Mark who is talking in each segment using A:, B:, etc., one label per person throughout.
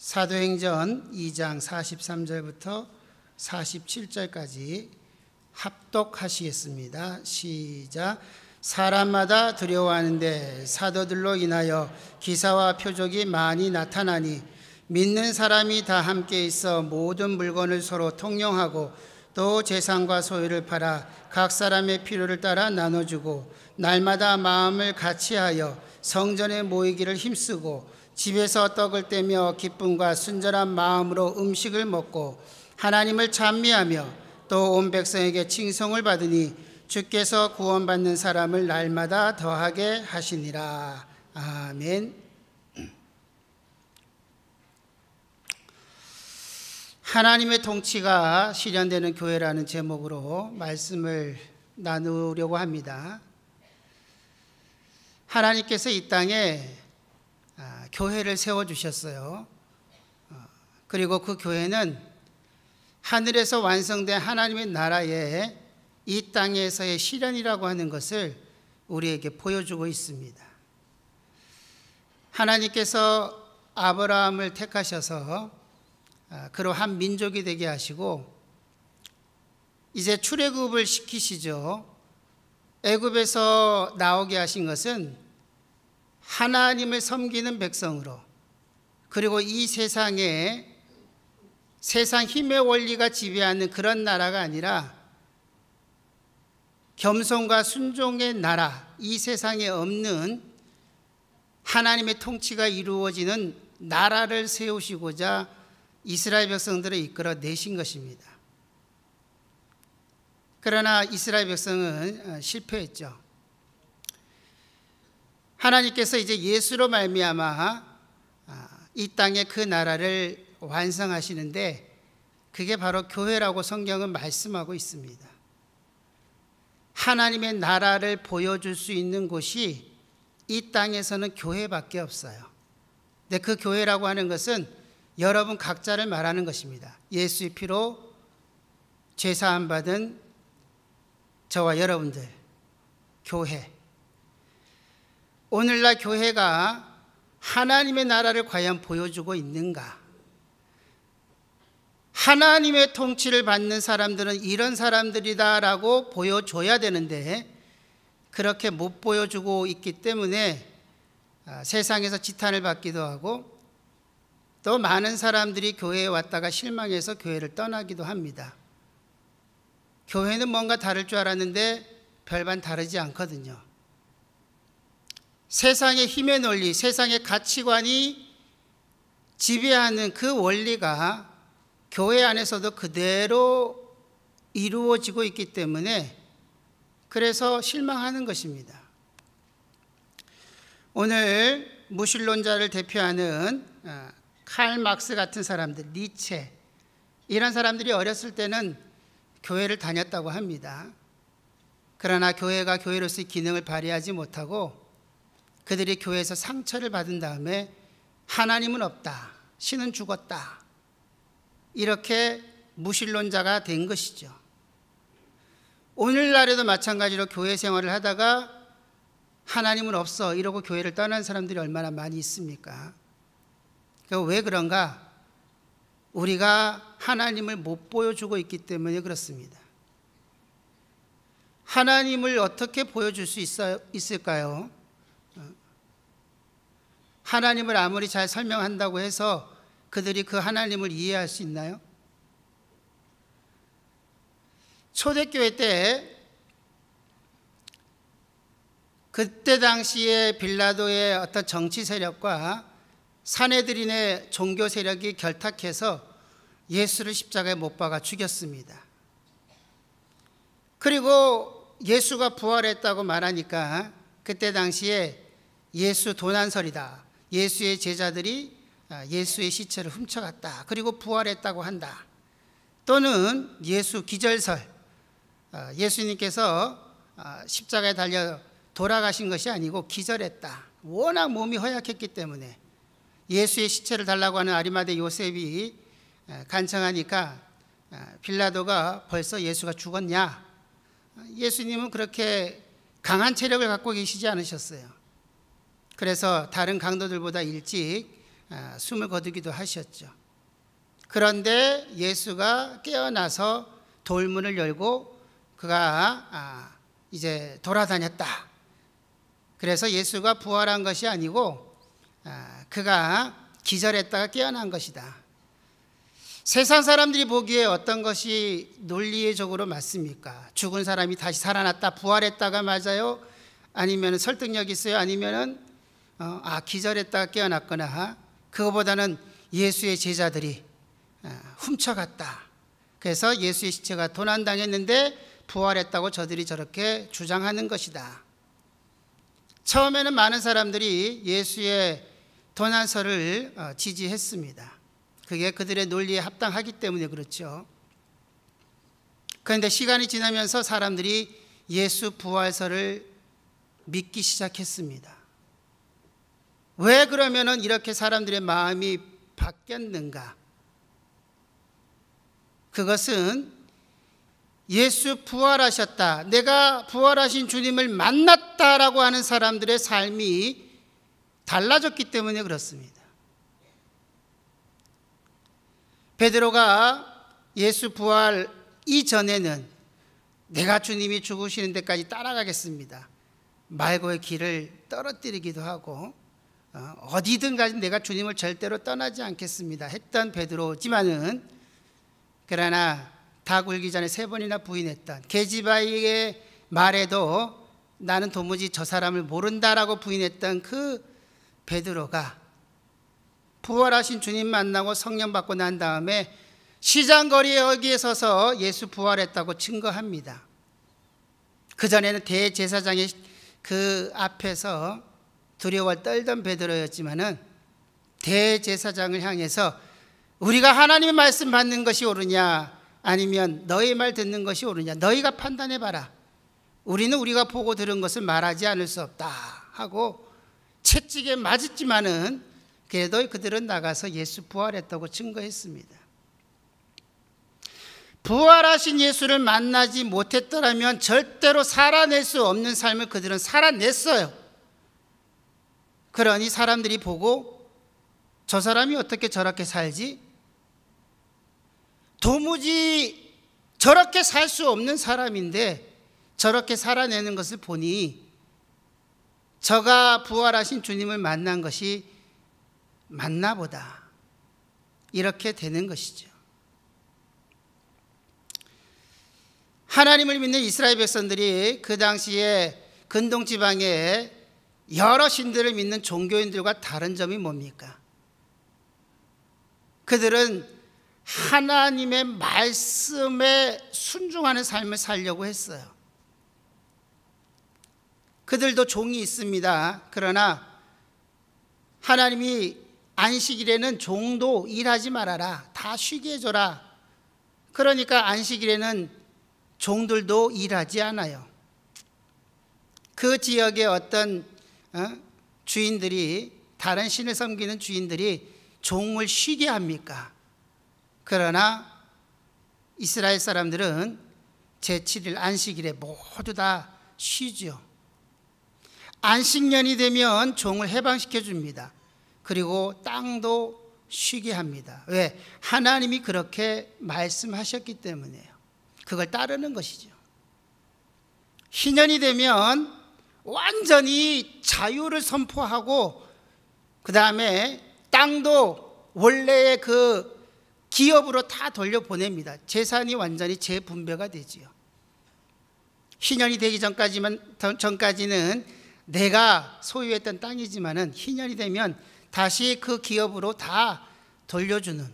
A: 사도행전 2장 43절부터 47절까지 합독하시겠습니다. 시작. 사람마다 두려워하는데 사도들로 인하여 기사와 표적이 많이 나타나니 믿는 사람이 다 함께 있어 모든 물건을 서로 통용하고 또 재산과 소유를 팔아 각 사람의 필요를 따라 나눠주고 날마다 마음을 같이하여 성전에 모이기를 힘쓰고 집에서 떡을 떼며 기쁨과 순전한 마음으로 음식을 먹고 하나님을 찬미하며 또 온 백성에게 칭송을 받으니 주께서 구원받는 사람을 날마다 더하게 하시니라. 아멘. 하나님의 통치가 실현되는 교회라는 제목으로 말씀을 나누려고 합니다. 하나님께서 이 땅에 교회를 세워주셨어요. 어, 그리고 그 교회는 하늘에서 완성된 하나님의 나라의 이 땅에서의 실현이라고 하는 것을 우리에게 보여주고 있습니다. 하나님께서 아브라함을 택하셔서 아, 그러한 민족이 되게 하시고 이제 출애굽을 시키시죠. 애굽에서 나오게 하신 것은 하나님을 섬기는 백성으로 그리고 이 세상에 세상 힘의 원리가 지배하는 그런 나라가 아니라 겸손과 순종의 나라, 이 세상에 없는 하나님의 통치가 이루어지는 나라를 세우시고자 이스라엘 백성들을 이끌어 내신 것입니다. 그러나 이스라엘 백성은 실패했죠. 하나님께서 이제 예수로 말미암아 아, 이 땅의 그 나라를 완성하시는데 그게 바로 교회라고 성경은 말씀하고 있습니다. 하나님의 나라를 보여줄 수 있는 곳이 이 땅에서는 교회밖에 없어요. 근데 그 교회라고 하는 것은 여러분 각자를 말하는 것입니다. 예수의 피로 죄사함 받은 저와 여러분들, 교회. 오늘날 교회가 하나님의 나라를 과연 보여주고 있는가? 하나님의 통치를 받는 사람들은 이런 사람들이다라고 보여줘야 되는데 그렇게 못 보여주고 있기 때문에 아, 세상에서 지탄을 받기도 하고 또 많은 사람들이 교회에 왔다가 실망해서 교회를 떠나기도 합니다. 교회는 뭔가 다를 줄 알았는데 별반 다르지 않거든요. 세상의 힘의 논리, 세상의 가치관이 지배하는 그 원리가 교회 안에서도 그대로 이루어지고 있기 때문에 그래서 실망하는 것입니다. 오늘 무신론자를 대표하는 어, 칼 막스 같은 사람들, 니체 이런 사람들이 어렸을 때는 교회를 다녔다고 합니다. 그러나 교회가 교회로서의 기능을 발휘하지 못하고 그들이 교회에서 상처를 받은 다음에 하나님은 없다. 신은 죽었다. 이렇게 무신론자가 된 것이죠. 오늘날에도 마찬가지로 교회 생활을 하다가 하나님은 없어 이러고 교회를 떠난 사람들이 얼마나 많이 있습니까? 왜 그런가? 우리가 하나님을 못 보여주고 있기 때문에 그렇습니다. 하나님을 어떻게 보여줄 수 있어, 있을까요? 하나님을 아무리 잘 설명한다고 해서 그들이 그 하나님을 이해할 수 있나요? 초대교회 때 그때 당시에 빌라도의 어떤 정치 세력과 사내들인의 종교 세력이 결탁해서 예수를 십자가에 못 박아 죽였습니다. 그리고 예수가 부활했다고 말하니까 그때 당시에 예수 도난설이다. 예수의 제자들이 아, 예수의 시체를 훔쳐갔다. 그리고 부활했다고 한다. 또는 예수 기절설. 아, 예수님께서 아, 십자가에 달려 돌아가신 것이 아니고 기절했다. 워낙 몸이 허약했기 때문에 예수의 시체를 달라고 하는 아리마대 요셉이 간청하니까 빌라도가 벌써 예수가 죽었냐? 예수님은 그렇게 강한 체력을 갖고 계시지 않으셨어요. 그래서 다른 강도들보다 일찍 아, 숨을 거두기도 하셨죠. 그런데 예수가 깨어나서 돌문을 열고 그가 아, 이제 돌아다녔다. 그래서 예수가 부활한 것이 아니고 아, 그가 기절했다가 깨어난 것이다. 세상 사람들이 보기에 어떤 것이 논리적으로 맞습니까? 죽은 사람이 다시 살아났다, 부활했다가 맞아요? 아니면 설득력 있어요? 아니면 어, 아 기절했다가 깨어났거나 그거보다는 예수의 제자들이 어, 훔쳐갔다. 그래서 예수의 시체가 도난당했는데 부활했다고 저들이 저렇게 주장하는 것이다. 처음에는 많은 사람들이 예수의 도난설을 어, 지지했습니다. 그게 그들의 논리에 합당하기 때문에 그렇죠. 그런데 시간이 지나면서 사람들이 예수 부활설을 믿기 시작했습니다. 왜그러면 이렇게 사람들의 마음이 바뀌었는가? 그것은 예수 부활하셨다. 내가 부활하신 주님을 만났다라고 하는 사람들의 삶이 달라졌기 때문에 그렇습니다. 베드로가 예수 부활 이전에는 내가 주님이 죽으시는 데까지 따라가겠습니다. 말고의 길을 떨어뜨리기도 하고 어, 어디든 가지 내가 주님을 절대로 떠나지 않겠습니다. 했던 베드로지만은 그러나 다 굴기 전에 세 번이나 부인했던 게지바이의 말에도 나는 도무지 저 사람을 모른다라고 부인했던 그 베드로가 부활하신 주님 만나고 성령 받고 난 다음에 시장거리에 여기에 서서 예수 부활했다고 증거합니다. 그전에는 대제사장의 그 앞에서 두려워 떨던 베드로였지만은 대제사장을 향해서 우리가 하나님의 말씀 받는 것이 옳으냐 아니면 너희 말 듣는 것이 옳으냐 너희가 판단해 봐라. 우리는 우리가 보고 들은 것을 말하지 않을 수 없다 하고 채찍에 맞았지만은 그래도 그들은 나가서 예수 부활했다고 증거했습니다. 부활하신 예수를 만나지 못했더라면 절대로 살아낼 수 없는 삶을 그들은 살아냈어요. 그러니 사람들이 보고 저 사람이 어떻게 저렇게 살지? 도무지 저렇게 살 수 없는 사람인데 저렇게 살아내는 것을 보니 저가 부활하신 주님을 만난 것이 맞나보다 이렇게 되는 것이죠. 하나님을 믿는 이스라엘 백성들이 그 당시에 근동 지방에 여러 신들을 믿는 종교인들과 다른 점이 뭡니까? 그들은 하나님의 말씀에 순종하는 삶을 살려고 했어요. 그들도 종이 있습니다. 그러나 하나님이 안식일에는 종도 일하지 말아라. 다 쉬게 해줘라. 그러니까 안식일에는 종들도 일하지 않아요. 그 지역의 어떤 어? 주인들이 다른 신을 섬기는 주인들이 종을 쉬게 합니까? 그러나 이스라엘 사람들은 제7일 안식일에 모두 다 쉬죠. 안식년이 되면 종을 해방시켜 줍니다. 그리고 땅도 쉬게 합니다. 왜? 하나님이 그렇게 말씀하셨기 때문에요 그걸 따르는 것이죠. 희년이 되면 완전히 자유를 선포하고 그 다음에 땅도 원래의 그 기업으로 다 돌려보냅니다. 재산이 완전히 재분배가 되지요. 희년이 되기 전까지만 전까지는 내가 소유했던 땅이지만은 희년이 되면 다시 그 기업으로 다 돌려주는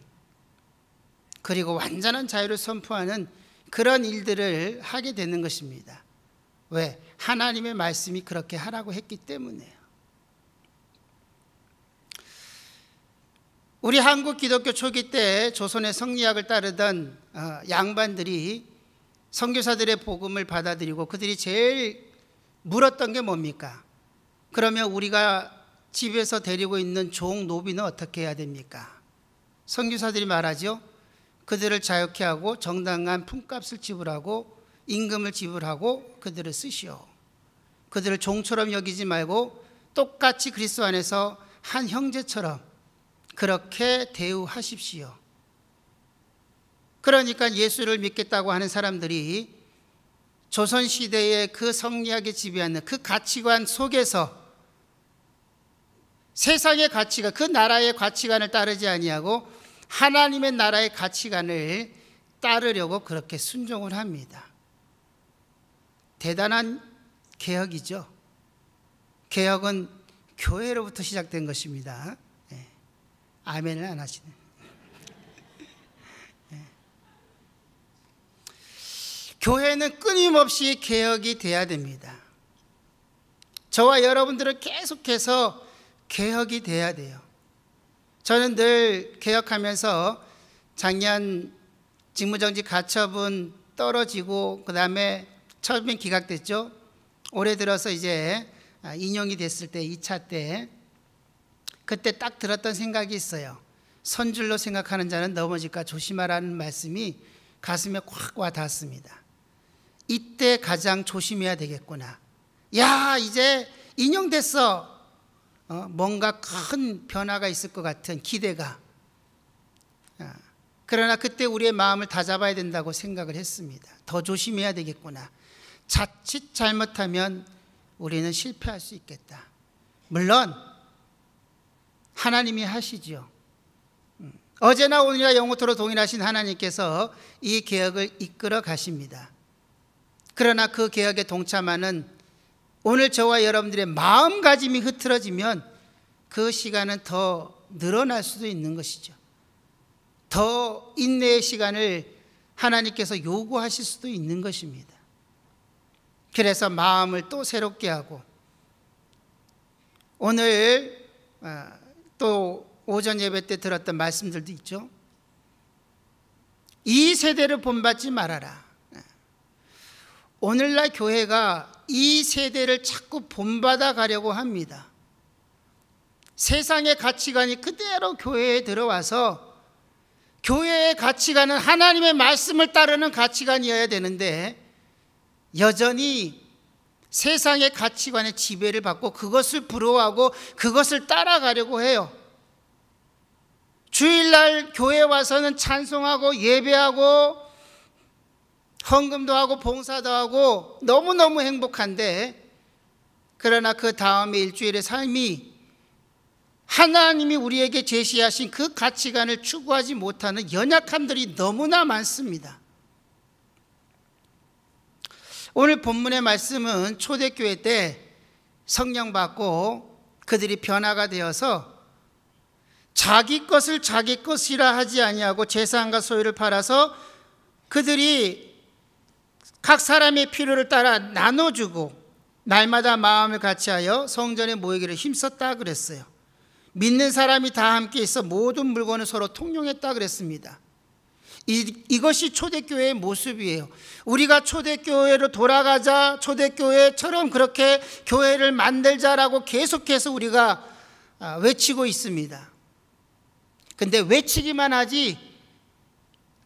A: 그리고 완전한 자유를 선포하는 그런 일들을 하게 되는 것입니다. 왜? 하나님의 말씀이 그렇게 하라고 했기 때문에요. 우리 한국 기독교 초기 때 조선의 성리학을 따르던 어, 양반들이 선교사들의 복음을 받아들이고 그들이 제일 물었던 게 뭡니까? 그러면 우리가 집에서 데리고 있는 종 노비는 어떻게 해야 됩니까? 선교사들이 말하죠. 그들을 자유케 하고 정당한 품값을 지불하고 임금을 지불하고 그들을 쓰시오. 그들을 종처럼 여기지 말고 똑같이 그리스도 안에서 한 형제처럼 그렇게 대우하십시오. 그러니까 예수를 믿겠다고 하는 사람들이 조선 시대의 그 성리학에 지배하는 그 가치관 속에서 세상의 가치가 그 나라의 가치관을 따르지 아니하고 하나님의 나라의 가치관을 따르려고 그렇게 순종을 합니다. 대단한 개혁이죠. 개혁은 교회로부터 시작된 것입니다. 예. 아멘을 안 하시네. 예. 교회는 끊임없이 개혁이 돼야 됩니다. 저와 여러분들은 계속해서 개혁이 돼야 돼요. 저는 늘 개혁하면서 작년 직무정지 가처분 떨어지고 그 다음에 처음에 기각됐죠. 올해 들어서 이제 아, 인용이 됐을 때 2차 때 그때 딱 들었던 생각이 있어요. 선줄로 생각하는 자는 넘어질까 조심하라는 말씀이 가슴에 확와 닿았습니다. 이때 가장 조심해야 되겠구나. 야, 이제 인용됐어. 어, 뭔가 큰 변화가 있을 것 같은 기대가. 아, 그러나 그때 우리의 마음을 다잡아야 된다고 생각을 했습니다. 더 조심해야 되겠구나. 자칫 잘못하면 우리는 실패할 수 있겠다. 물론 하나님이 하시지요. 음, 어제나 오늘이나 영원토록 동일하신 하나님께서 이 개혁을 이끌어 가십니다. 그러나 그 개혁에 동참하는 오늘 저와 여러분들의 마음가짐이 흐트러지면 그 시간은 더 늘어날 수도 있는 것이죠. 더 인내의 시간을 하나님께서 요구하실 수도 있는 것입니다. 그래서 마음을 또 새롭게 하고 오늘 어, 또 오전 예배 때 들었던 말씀들도 있죠. 이 세대를 본받지 말아라. 어, 오늘날 교회가 이 세대를 자꾸 본받아 가려고 합니다. 세상의 가치관이 그대로 교회에 들어와서 교회의 가치관은 하나님의 말씀을 따르는 가치관이어야 되는데 여전히 세상의 가치관의 지배를 받고 그것을 부러워하고 그것을 따라가려고 해요. 주일날 교회 와서는 찬송하고 예배하고 헌금도 하고 봉사도 하고 너무너무 행복한데 그러나 그 다음에 일주일의 삶이 하나님이 우리에게 제시하신 그 가치관을 추구하지 못하는 연약함들이 너무나 많습니다. 오늘 본문의 말씀은 초대교회 때 성령 받고 그들이 변화가 되어서 자기 것을 자기 것이라 하지 아니하고 재산과 소유를 팔아서 그들이 각 사람의 필요를 따라 나눠주고 날마다 마음을 같이하여 성전에 모이기를 힘썼다 그랬어요. 믿는 사람이 다 함께 있어 모든 물건을 서로 통용했다 그랬습니다. 이, 이것이 초대교회의 모습이에요. 우리가 초대교회로 돌아가자, 초대교회처럼 그렇게 교회를 만들자라고 계속해서 우리가 아, 외치고 있습니다. 근데 외치기만 하지,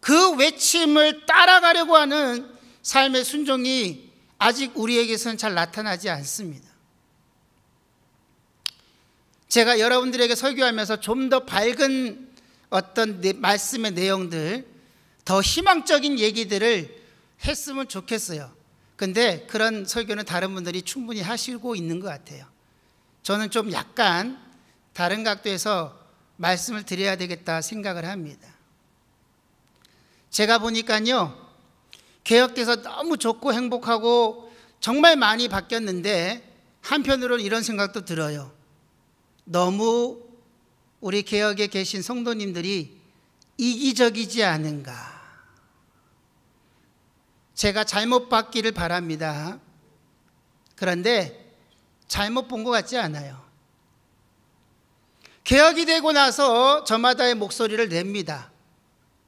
A: 그 외침을 따라가려고 하는 삶의 순종이 아직 우리에게서는 잘 나타나지 않습니다. 제가 여러분들에게 설교하면서 좀 더 밝은 어떤 말씀의 내용들, 더 희망적인 얘기들을 했으면 좋겠어요. 근데 그런 설교는 다른 분들이 충분히 하시고 있는 것 같아요. 저는 좀 약간 다른 각도에서 말씀을 드려야 되겠다 생각을 합니다. 제가 보니까요, 개혁돼서 너무 좋고 행복하고 정말 많이 바뀌었는데 한편으로는 이런 생각도 들어요. 너무 우리 개혁에 계신 성도님들이 이기적이지 않은가. 제가 잘못 봤기를 바랍니다. 그런데 잘못 본 것 같지 않아요. 개혁이 되고 나서 저마다의 목소리를 냅니다.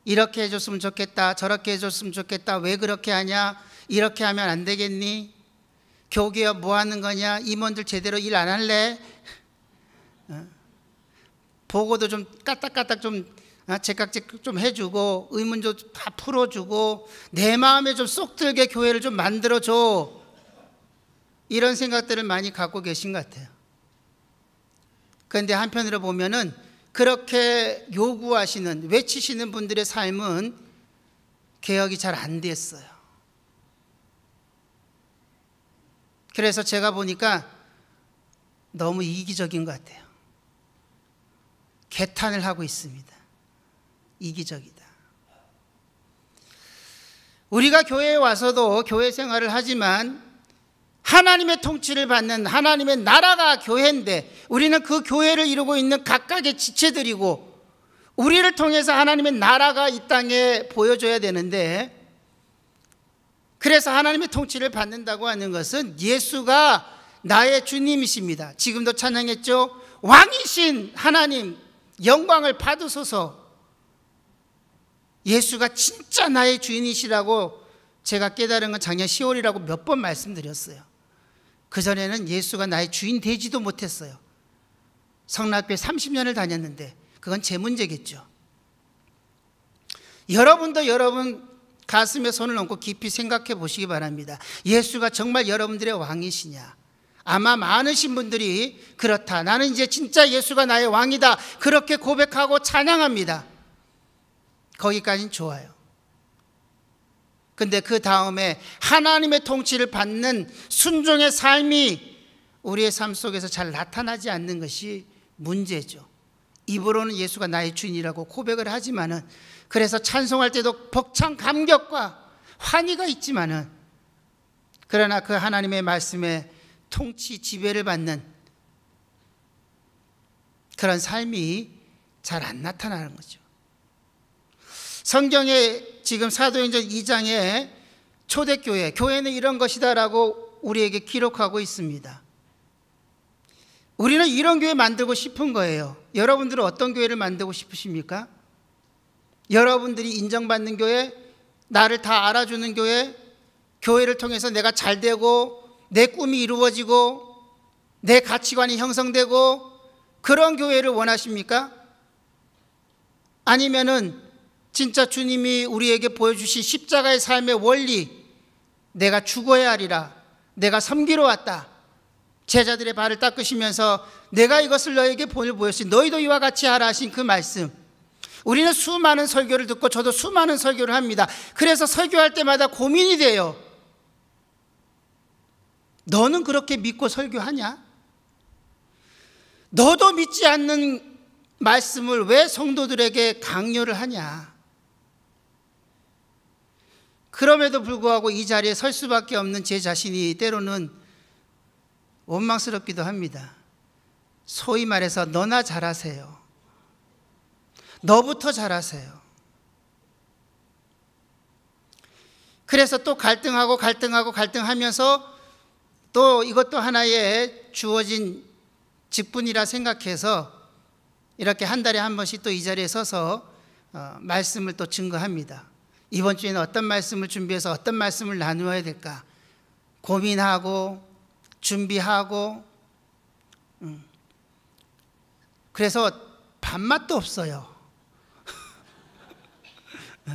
A: 이렇게 해줬으면 좋겠다. 저렇게 해줬으면 좋겠다. 왜 그렇게 하냐? 이렇게 하면 안 되겠니? 교계업뭐 하는 거냐? 임원들 제대로 일 안 할래? 어? 보고도 좀 까딱까딱 좀 아, 제깍지 좀 해주고 의문도 다 풀어주고 내 마음에 좀 쏙 들게 교회를 좀 만들어줘 이런 생각들을 많이 갖고 계신 것 같아요. 그런데 한편으로 보면은 그렇게 요구하시는 외치시는 분들의 삶은 개혁이 잘 안 됐어요. 그래서 제가 보니까 너무 이기적인 것 같아요. 개탄을 하고 있습니다. 이기적이다. 우리가 교회에 와서도 교회 생활을 하지만 하나님의 통치를 받는 하나님의 나라가 교회인데 우리는 그 교회를 이루고 있는 각각의 지체들이고 우리를 통해서 하나님의 나라가 이 땅에 보여줘야 되는데 그래서 하나님의 통치를 받는다고 하는 것은 예수가 나의 주님이십니다. 지금도 찬양했죠. 왕이신 하나님 영광을 받으소서 예수가 진짜 나의 주인이시라고 제가 깨달은 건 작년 10월이라고 몇 번 말씀드렸어요. 그전에는 예수가 나의 주인 되지도 못했어요. 성락교에 30년을 다녔는데 그건 제 문제겠죠. 여러분도 여러분 가슴에 손을 얹고 깊이 생각해 보시기 바랍니다. 예수가 정말 여러분들의 왕이시냐? 아마 많으신 분들이 그렇다. 나는 이제 진짜 예수가 나의 왕이다. 그렇게 고백하고 찬양합니다. 거기까지는 좋아요. 근데 그 다음에 하나님의 통치를 받는 순종의 삶이 우리의 삶 속에서 잘 나타나지 않는 것이 문제죠. 입으로는 예수가 나의 주인이라고 고백을 하지만은 그래서 찬송할 때도 벅찬 감격과 환희가 있지만은 그러나 그 하나님의 말씀에 통치 지배를 받는 그런 삶이 잘 안 나타나는 거죠. 성경에 지금 사도행전 2장에 초대교회, 교회는 이런 것이다라고 우리에게 기록하고 있습니다. 우리는 이런 교회 만들고 싶은 거예요. 여러분들은 어떤 교회를 만들고 싶으십니까? 여러분들이 인정받는 교회, 나를 다 알아주는 교회, 교회를 통해서 내가 잘 되고, 내 꿈이 이루어지고, 내 가치관이 형성되고, 그런 교회를 원하십니까? 아니면은 진짜 주님이 우리에게 보여주신 십자가의 삶의 원리, 내가 죽어야 하리라, 내가 섬기러 왔다. 제자들의 발을 닦으시면서 내가 이것을 너에게 본을 보였으니 너희도 이와 같이 하라 하신 그 말씀. 우리는 수많은 설교를 듣고 저도 수많은 설교를 합니다. 그래서 설교할 때마다 고민이 돼요. 너는 그렇게 믿고 설교하냐? 너도 믿지 않는 말씀을 왜 성도들에게 강요를 하냐? 그럼에도 불구하고 이 자리에 설 수밖에 없는 제 자신이 때로는 원망스럽기도 합니다. 소위 말해서 너나 잘하세요. 너부터 잘하세요. 그래서 또 갈등하고 갈등하고 갈등하면서 또 이것도 하나의 주어진 직분이라 생각해서 이렇게 한 달에 한 번씩 또 이 자리에 서서 어, 말씀을 또 증거합니다. 이번 주에는 어떤 말씀을 준비해서 어떤 말씀을 나누어야 될까 고민하고 준비하고 음. 그래서 밥맛도 없어요.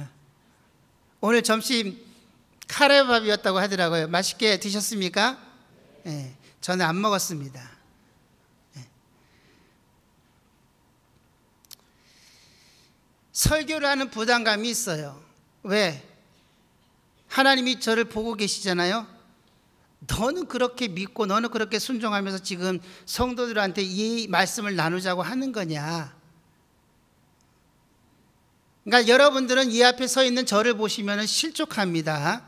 A: 오늘 점심 카레밥이었다고 하더라고요. 맛있게 드셨습니까? 네, 저는 안 먹었습니다. 예. 설교를 하는 부담감이 있어요. 왜? 하나님이 저를 보고 계시잖아요. 너는 그렇게 믿고 너는 그렇게 순종하면서 지금 성도들한테 이 말씀을 나누자고 하는 거냐? 그러니까 여러분들은 이 앞에 서 있는 저를 보시면 실족합니다.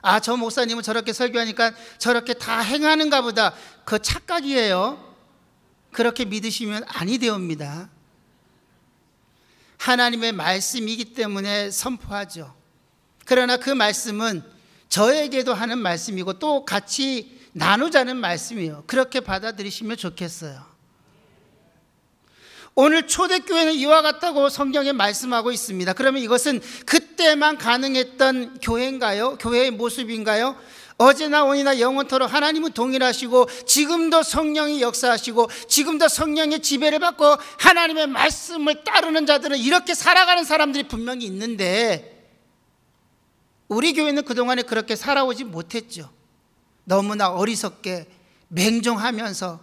A: 아, 저 목사님은 저렇게 설교하니까 저렇게 다 행하는가 보다. 그 착각이에요. 그렇게 믿으시면 아니 되옵니다. 하나님의 말씀이기 때문에 선포하죠. 그러나 그 말씀은 저에게도 하는 말씀이고 또 같이 나누자는 말씀이요 그렇게 받아들이시면 좋겠어요. 오늘 초대교회는 이와 같다고 성경에 말씀하고 있습니다. 그러면 이것은 그때만 가능했던 교회인가요? 교회의 모습인가요? 어제나 오늘이나 영원토록 하나님은 동일하시고 지금도 성령이 역사하시고 지금도 성령의 지배를 받고 하나님의 말씀을 따르는 자들은 이렇게 살아가는 사람들이 분명히 있는데 우리 교회는 그동안에 그렇게 살아오지 못했죠. 너무나 어리석게 맹종하면서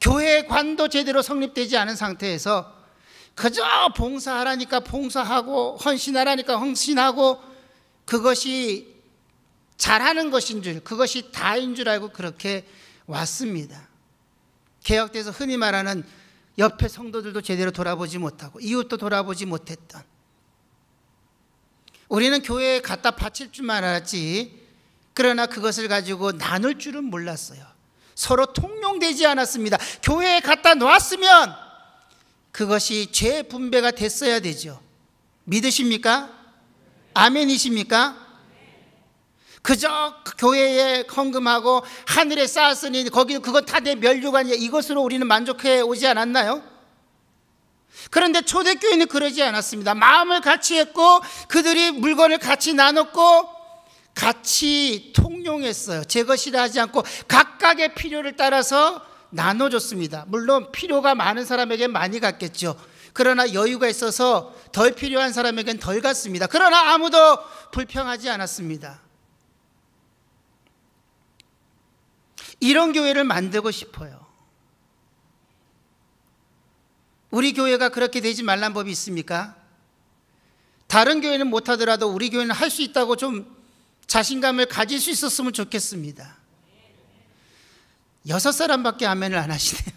A: 교회의 관도 제대로 성립되지 않은 상태에서 그저 봉사하라니까 봉사하고 헌신하라니까 헌신하고 그것이 잘하는 것인 줄 그것이 다인 줄 알고 그렇게 왔습니다. 개혁돼서 흔히 말하는 옆에 성도들도 제대로 돌아보지 못하고 이웃도 돌아보지 못했던 우리는 교회에 갖다 바칠 줄만 알았지 그러나 그것을 가지고 나눌 줄은 몰랐어요. 서로 통용되지 않았습니다. 교회에 갖다 놨으면 그것이 죄 분배가 됐어야 되죠. 믿으십니까? 아멘이십니까? 그저 교회에 헌금하고 하늘에 쌓았으니 거기 그거다내 멸류관이야. 이것으로 우리는 만족해 오지 않았나요? 그런데 초대교회는 그러지 않았습니다. 마음을 같이 했고 그들이 물건을 같이 나눴고 같이 통용했어요. 제 것이라 하지 않고 각각의 필요를 따라서 나눠줬습니다. 물론 필요가 많은 사람에게 많이 갔겠죠. 그러나 여유가 있어서 덜 필요한 사람에게는덜 갔습니다. 그러나 아무도 불평하지 않았습니다. 이런 교회를 만들고 싶어요. 우리 교회가 그렇게 되지 말란 법이 있습니까? 다른 교회는 못하더라도 우리 교회는 할 수 있다고 좀 자신감을 가질 수 있었으면 좋겠습니다. 여섯 사람밖에 아멘을 안 하시네요.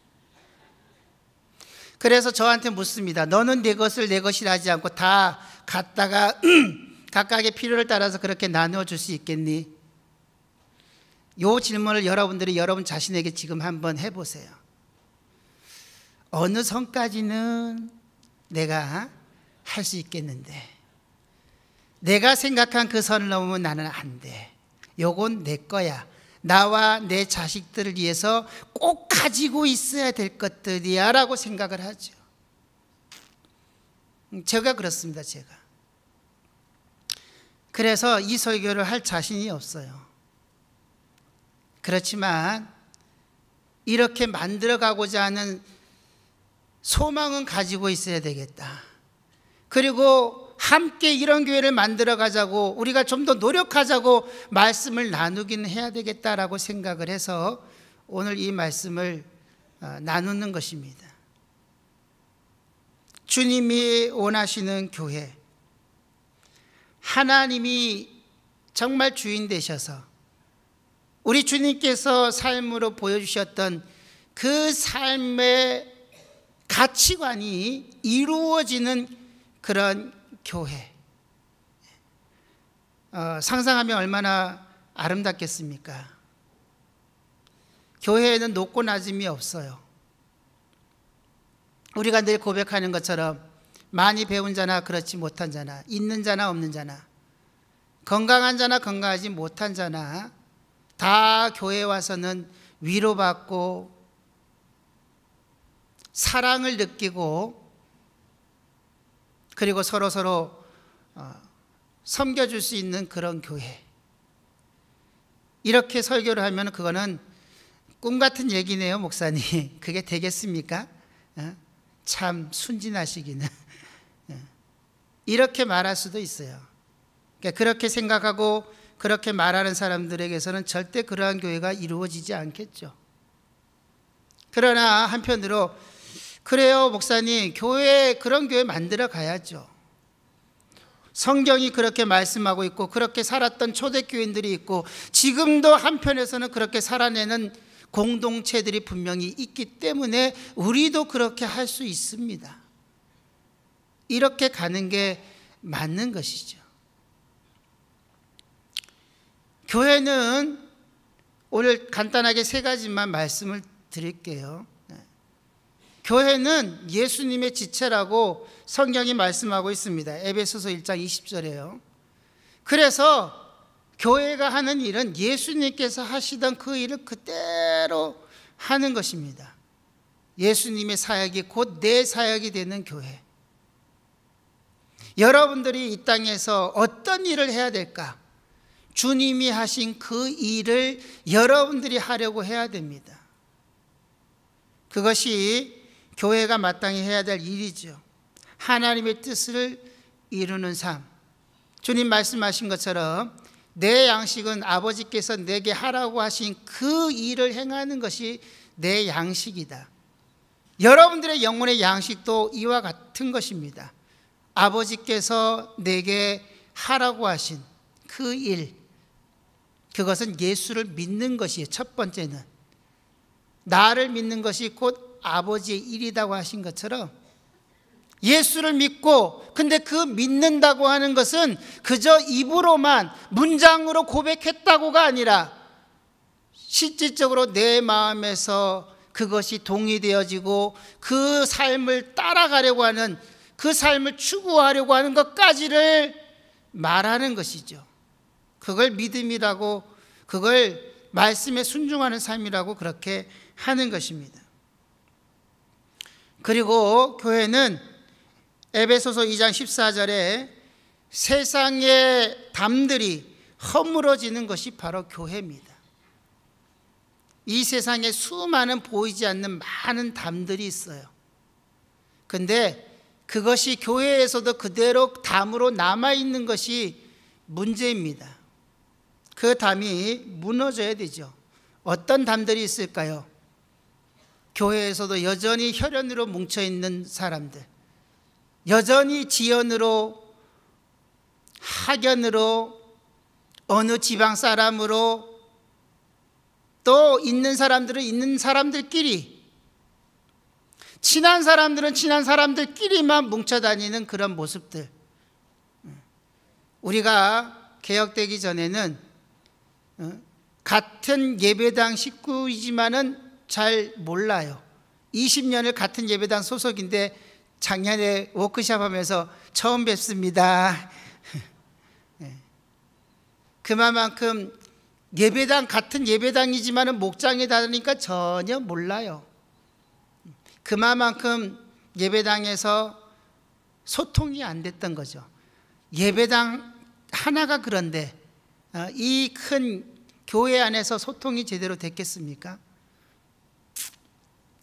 A: 그래서 저한테 묻습니다. 너는 내 것을 내 것이라 하지 않고 다 갖다가 각각의 필요를 따라서 그렇게 나누어 줄 수 있겠니? 이 질문을 여러분들이 여러분 자신에게 지금 한번 해보세요. 어느 선까지는 내가 할 수 있겠는데, 내가 생각한 그 선을 넘으면 나는 안 돼. 요건 내 거야. 나와 내 자식들을 위해서 꼭 가지고 있어야 될 것들이야 라고 생각을 하죠. 음, 제가 그렇습니다, 제가. 그래서 이 설교를 할 자신이 없어요. 그렇지만 이렇게 만들어가고자 하는 소망은 가지고 있어야 되겠다. 그리고 함께 이런 교회를 만들어 가자고 우리가 좀 더 노력하자고 말씀을 나누긴 해야 되겠다라고 생각을 해서 오늘 이 말씀을 어, 나누는 것입니다. 주님이 원하시는 교회. 하나님이 정말 주인 되셔서 우리 주님께서 삶으로 보여주셨던 그 삶의 가치관이 이루어지는 그런 교회. 어, 상상하면 얼마나 아름답겠습니까? 교회에는 높고 낮음이 없어요. 우리가 늘 고백하는 것처럼 많이 배운 자나 그렇지 못한 자나 있는 자나 없는 자나 건강한 자나 건강하지 못한 자나 다 교회 와서는 위로받고 사랑을 느끼고 그리고 서로 서로 어, 섬겨줄 수 있는 그런 교회. 이렇게 설교를 하면 그거는 꿈 같은 얘기네요, 목사님. 그게 되겠습니까? 어? 참 순진하시기는. 어. 이렇게 말할 수도 있어요. 그러니까 그렇게 생각하고 그렇게 말하는 사람들에게서는 절대 그러한 교회가 이루어지지 않겠죠. 그러나 한편으로 그래요, 목사님. 교회, 그런 교회 만들어 가야죠. 성경이 그렇게 말씀하고 있고, 그렇게 살았던 초대교인들이 있고, 지금도 한편에서는 그렇게 살아내는 공동체들이 분명히 있기 때문에 우리도 그렇게 할 수 있습니다. 이렇게 가는 게 맞는 것이죠. 교회는 오늘 간단하게 세 가지만 말씀을 드릴게요. 네. 교회는 예수님의 지체라고 성경이 말씀하고 있습니다. 에베소서 1장 20절에요. 그래서 교회가 하는 일은 예수님께서 하시던 그 일을 그대로 하는 것입니다. 예수님의 사역이 곧 내 사역이 되는 교회. 여러분들이 이 땅에서 어떤 일을 해야 될까? 주님이 하신 그 일을 여러분들이 하려고 해야 됩니다. 그것이 교회가 마땅히 해야 될 일이죠. 하나님의 뜻을 이루는 삶. 주님 말씀하신 것처럼 내 양식은 아버지께서 내게 하라고 하신 그 일을 행하는 것이 내 양식이다. 여러분들의 영혼의 양식도 이와 같은 것입니다. 아버지께서 내게 하라고 하신 그 일, 그것은 예수를 믿는 것이 첫 번째는 나를 믿는 것이 곧 아버지의 일이라고 하신 것처럼 예수를 믿고 근데 그 믿는다고 하는 것은 그저 입으로만 문장으로 고백했다고가 아니라 실질적으로 내 마음에서 그것이 동의되어지고 그 삶을 따라가려고 하는 그 삶을 추구하려고 하는 것까지를 말하는 것이죠. 그걸 믿음이라고 그걸 말씀에 순종하는 삶이라고 그렇게 하는 것입니다. 그리고 교회는 에베소서 2장 14절에 세상의 담들이 허물어지는 것이 바로 교회입니다. 이 세상에 수많은 보이지 않는 많은 담들이 있어요. 근데 그것이 교회에서도 그대로 담으로 남아 있는 것이 문제입니다. 그 담이 무너져야 되죠. 어떤 담들이 있을까요? 교회에서도 여전히 혈연으로 뭉쳐 있는 사람들, 여전히 지연으로 학연으로 어느 지방 사람으로 또 있는 사람들은 있는 사람들끼리 친한 사람들은 친한 사람들끼리만 뭉쳐 다니는 그런 모습들 우리가 개혁되기 전에는 어? 같은 예배당 식구이지만은 잘 몰라요. 20년을 같은 예배당 소속인데 작년에 워크샵 하면서 처음 뵙습니다. 예. 그만큼 예배당 같은 예배당이지만은 목장에 다르니까 전혀 몰라요. 그만큼 예배당에서 소통이 안 됐던 거죠. 예배당 하나가 그런데 어, 이큰 교회 안에서 소통이 제대로 됐겠습니까?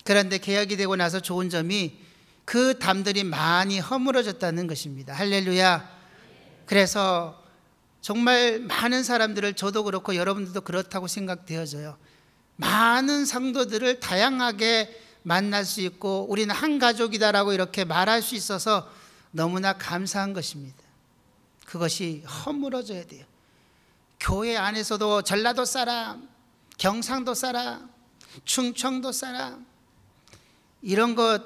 A: 그런데 계약이 되고 나서 좋은 점이 그 담들이 많이 허물어졌다는 것입니다. 할렐루야. 그래서 정말 많은 사람들을 저도 그렇고 여러분들도 그렇다고 생각되어져요. 많은 상도들을 다양하게 만날 수 있고 우리는 한 가족이다라고 이렇게 말할 수 있어서 너무나 감사한 것입니다. 그것이 허물어져야 돼요. 교회 안에서도 전라도 사람, 경상도 사람, 충청도 사람 이런 것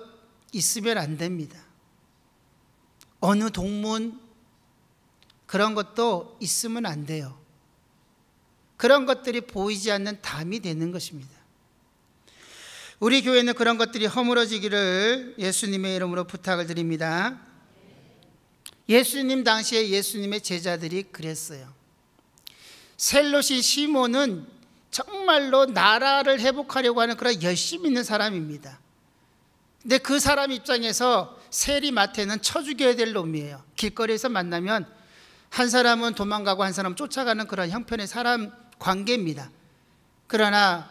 A: 있으면 안 됩니다. 어느 동문 그런 것도 있으면 안 돼요. 그런 것들이 보이지 않는 담이 되는 것입니다. 우리 교회는 그런 것들이 허물어지기를 예수님의 이름으로 부탁을 드립니다. 예수님 당시에 예수님의 제자들이 그랬어요. 셀롯이 시몬은 정말로 나라를 회복하려고 하는 그런 열심 있는 사람입니다. 근데 그 사람 입장에서 세리마태는 쳐 죽여야 될 놈이에요. 길거리에서 만나면 한 사람은 도망가고 한 사람은 쫓아가는 그런 형편의 사람 관계입니다. 그러나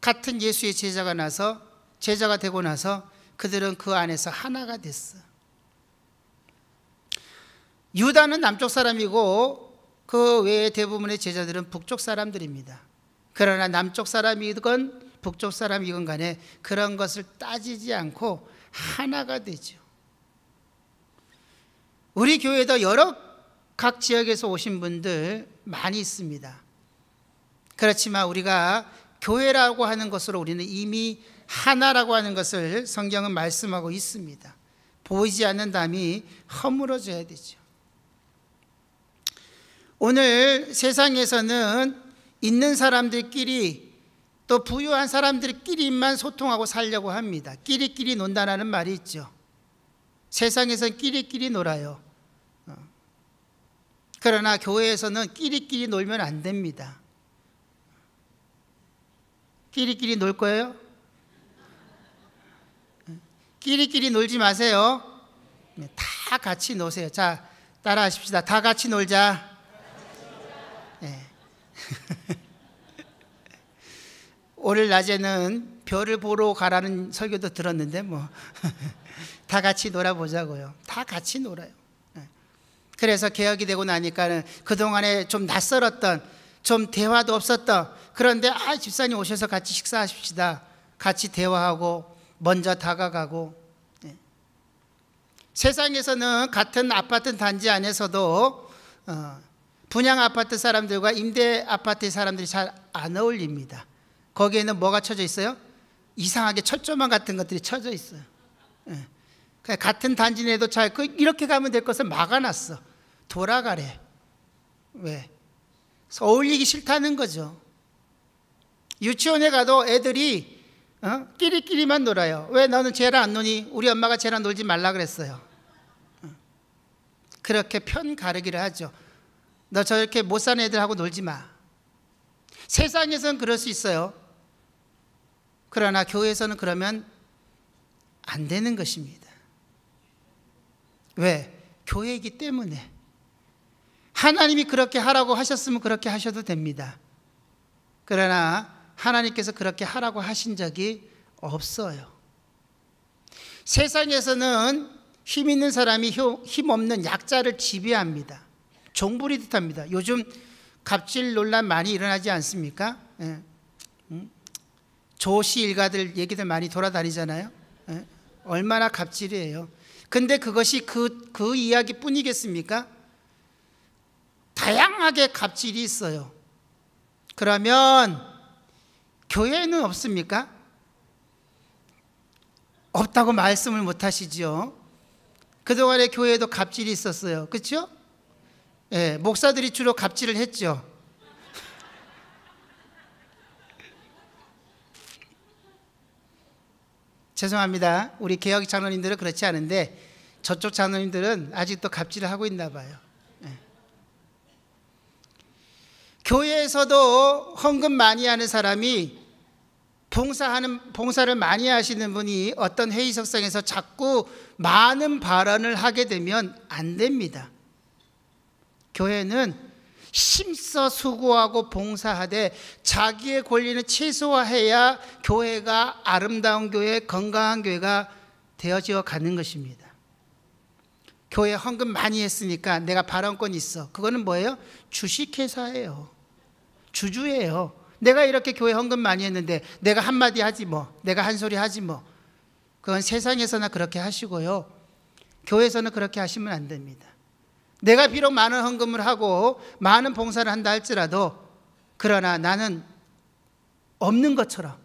A: 같은 예수의 제자가 나서 제자가 되고 나서 그들은 그 안에서 하나가 됐어. 유다는 남쪽 사람이고 그외에 대부분의 제자들은 북쪽 사람들입니다. 그러나 남쪽 사람이건 북쪽 사람이건 간에 그런 것을 따지지 않고 하나가 되죠. 우리 교회도 여러 각 지역에서 오신 분들 많이 있습니다. 그렇지만 우리가 교회라고 하는 것으로 우리는 이미 하나라고 하는 것을 성경은 말씀하고 있습니다. 보이지 않는 담이 허물어져야 되죠. 오늘 세상에서는 있는 사람들끼리 또 부유한 사람들끼리만 소통하고 살려고 합니다. 끼리끼리 논다라는 말이 있죠. 세상에서 끼리끼리 놀아요. 어. 그러나 교회에서는 끼리끼리 놀면 안 됩니다. 끼리끼리 놀 거예요? 끼리끼리 놀지 마세요. 네, 다 같이 노세요. 자, 따라 하십시다. 다 같이 놀자. 오늘 낮에는 별을 보러 가라는 설교도 들었는데 뭐 다 같이 놀아보자고요. 다 같이 놀아요. 네. 그래서 개혁이 되고 나니까는 그동안에 좀 낯설었던 좀 대화도 없었던 그런데 아 집사님 오셔서 같이 식사하십시다. 같이 대화하고 먼저 다가가고 네. 세상에서는 같은 아파트 단지 안에서도 어, 분양 아파트 사람들과 임대 아파트 사람들이 잘 안 어울립니다. 거기에는 뭐가 쳐져 있어요? 이상하게 철조망 같은 것들이 쳐져 있어요. 예. 같은 단지 내도 잘 그 이렇게 가면 될 것을 막아놨어. 돌아가래. 왜? 어울리기 싫다는 거죠. 유치원에 가도 애들이 어? 끼리끼리만 놀아요. 왜 너는 쟤랑 안 노니? 우리 엄마가 쟤랑 놀지 말라 그랬어요. 어. 그렇게 편 가르기를 하죠. 너 저렇게 못 사는 애들하고 놀지 마. 세상에서는 그럴 수 있어요. 그러나 교회에서는 그러면 안 되는 것입니다. 왜? 교회이기 때문에. 하나님이 그렇게 하라고 하셨으면 그렇게 하셔도 됩니다. 그러나 하나님께서 그렇게 하라고 하신 적이 없어요. 세상에서는 힘 있는 사람이 힘 없는 약자를 지배합니다. 정부리 듯합니다. 요즘 갑질 논란 많이 일어나지 않습니까? 예. 음? 조씨 일가들 얘기들 많이 돌아다니잖아요. 예. 얼마나 갑질이에요. 근데 그것이 그, 그 이야기뿐이겠습니까? 다양하게 갑질이 있어요. 그러면 교회는 없습니까? 없다고 말씀을 못 하시죠. 그동안에 교회에도 갑질이 있었어요. 그렇죠? 예, 목사들이 주로 갑질을 했죠. 죄송합니다. 우리 개혁 장로님들은 그렇지 않은데 저쪽 장로님들은 아직도 갑질을 하고 있나 봐요. 예. 교회에서도 헌금 많이 하는 사람이 봉사하는 봉사를 많이 하시는 분이 어떤 회의석상에서 자꾸 많은 발언을 하게 되면 안 됩니다. 교회는 심서수고하고 봉사하되 자기의 권리는 최소화해야 교회가 아름다운 교회, 건강한 교회가 되어지어 가는 것입니다. 교회 헌금 많이 했으니까 내가 발언권 있어. 그거는 뭐예요? 주식회사예요. 주주예요. 내가 이렇게 교회 헌금 많이 했는데 내가 한마디 하지 뭐. 내가 한 소리 하지 뭐. 그건 세상에서나 그렇게 하시고요. 교회에서는 그렇게 하시면 안 됩니다. 내가 비록 많은 헌금을 하고 많은 봉사를 한다 할지라도 그러나 나는 없는 것처럼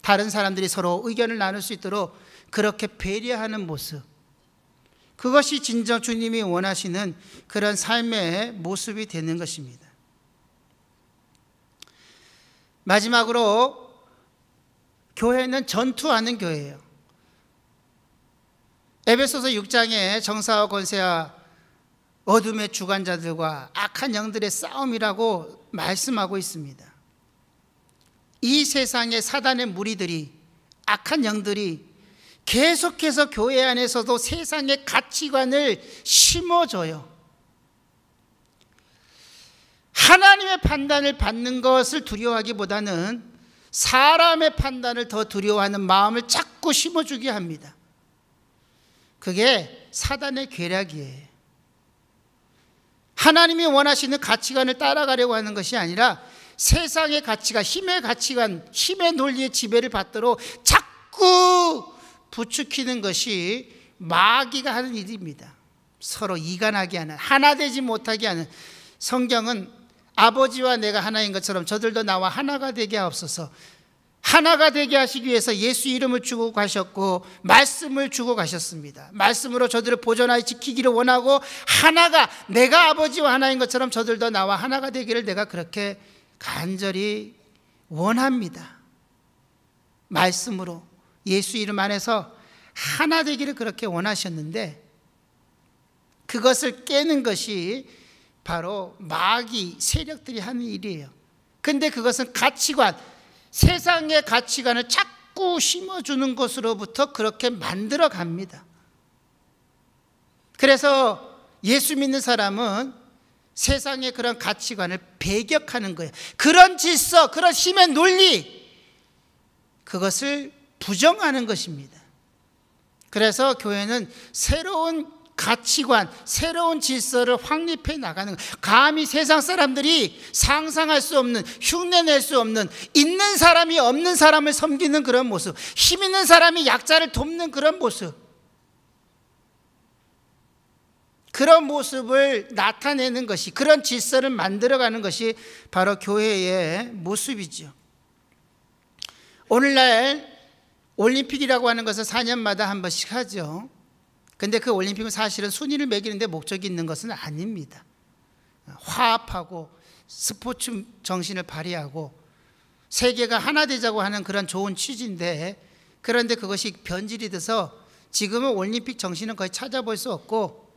A: 다른 사람들이 서로 의견을 나눌 수 있도록 그렇게 배려하는 모습. 그것이 진정 주님이 원하시는 그런 삶의 모습이 되는 것입니다. 마지막으로 교회는 전투하는 교회예요. 에베소서 6장에 정사와 권세와 어둠의 주관자들과 악한 영들의 싸움이라고 말씀하고 있습니다. 이 세상의 사단의 무리들이 악한 영들이 계속해서 교회 안에서도 세상의 가치관을 심어줘요. 하나님의 판단을 받는 것을 두려워하기보다는 사람의 판단을 더 두려워하는 마음을 자꾸 심어주게 합니다. 그게 사단의 괴략이에요. 하나님이 원하시는 가치관을 따라가려고 하는 것이 아니라 세상의 가치가 힘의 가치관, 힘의 논리의 지배를 받도록 자꾸 부추기는 것이 마귀가 하는 일입니다. 서로 이간하게 하는 하나 되지 못하게 하는 성경은 아버지와 내가 하나인 것처럼 저들도 나와 하나가 되게 하옵소서 하나가 되게 하시기 위해서 예수 이름을 주고 가셨고 말씀을 주고 가셨습니다. 말씀으로 저들을 보존하여 지키기를 원하고 하나가 내가 아버지와 하나인 것처럼 저들도 나와 하나가 되기를 내가 그렇게 간절히 원합니다. 말씀으로 예수 이름 안에서 하나 되기를 그렇게 원하셨는데 그것을 깨는 것이 바로 마귀 세력들이 하는 일이에요. 근데 그것은 가치관 세상의 가치관을 자꾸 심어주는 것으로부터 그렇게 만들어 갑니다. 그래서 예수 믿는 사람은 세상의 그런 가치관을 배격하는 거예요. 그런 질서, 그런 힘의 논리, 그것을 부정하는 것입니다. 그래서 교회는 새로운 가치관, 새로운 질서를 확립해 나가는 감히 세상 사람들이 상상할 수 없는 흉내낼 수 없는 있는 사람이 없는 사람을 섬기는 그런 모습, 힘 있는 사람이 약자를 돕는 그런 모습. 그런 모습을 나타내는 것이 그런 질서를 만들어가는 것이 바로 교회의 모습이죠. 오늘날 올림픽이라고 하는 것은 4년마다 한 번씩 하죠. 근데 그 올림픽은 사실은 순위를 매기는데 목적이 있는 것은 아닙니다. 화합하고 스포츠 정신을 발휘하고 세계가 하나 되자고 하는 그런 좋은 취지인데 그런데 그것이 변질이 돼서 지금은 올림픽 정신은 거의 찾아볼 수 없고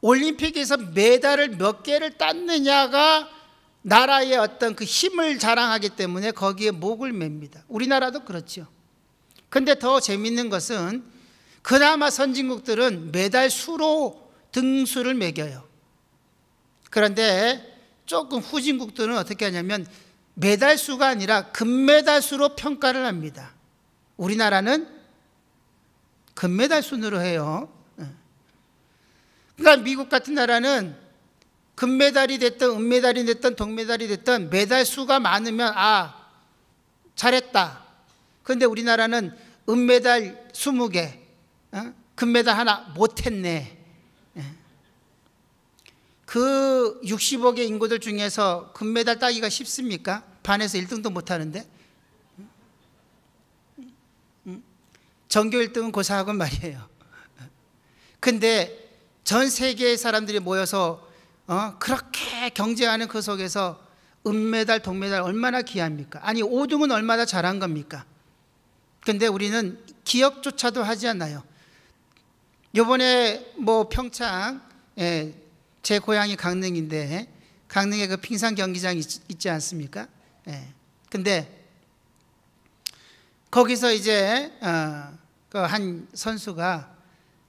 A: 올림픽에서 메달을 몇 개를 땄느냐가 나라의 어떤 그 힘을 자랑하기 때문에 거기에 목을 맵니다. 우리나라도 그렇죠. 근데 더 재밌는 것은 그나마 선진국들은 매달 수로 등수를 매겨요. 그런데 조금 후진국들은 어떻게 하냐면 메달 수가 아니라 금메달 수로 평가를 합니다. 우리나라는 금메달 순으로 해요. 예. 그러니까 미국 같은 나라는 금메달이 됐든 은메달이 됐든 동메달이 됐든 메달 수가 많으면 아 잘했다. 그런데 우리나라는 은메달 20개, 어? 금메달 하나 못했네. 예. 그 60억의 인구들 중에서 금메달 따기가 쉽습니까? 반에서 1등도 못하는데. 전교 1등은 고사학원 말이에요. 근데 전 세계의 사람들이 모여서 어? 그렇게 경쟁하는 그 속에서 은메달, 동메달 얼마나 귀합니까? 아니 5등은 얼마나 잘한 겁니까? 근데 우리는 기억조차도 하지 않아요. 요번에 뭐 평창 예, 제 고향이 강릉인데 강릉에 그 빙상 경기장 있, 지 않습니까? 예. 근데 거기서 이제 어, 그 한 선수가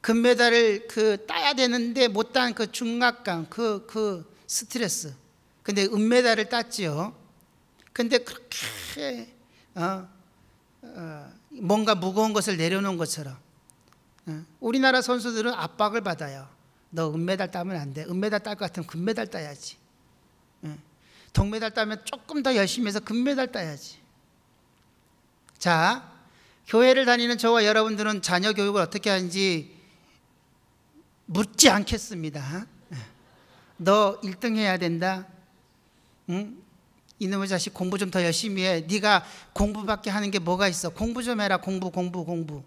A: 금메달을 그 따야 되는데 못 딴 그 중압감 그그 그 스트레스. 근데 은메달을 땄지요. 근데 그렇게 어, 어, 뭔가 무거운 것을 내려놓은 것처럼 우리나라 선수들은 압박을 받아요. 너 은메달 따면 안 돼. 은메달 딸 것 같으면 금메달 따야지. 동메달 따면 조금 더 열심히 해서 금메달 따야지. 자, 교회를 다니는 저와 여러분들은 자녀 교육을 어떻게 하는지 묻지 않겠습니다. 너 1등 해야 된다. 응? 이놈의 자식 공부 좀 더 열심히 해. 네가 공부밖에 하는 게 뭐가 있어? 공부 좀 해라. 공부, 공부, 공부.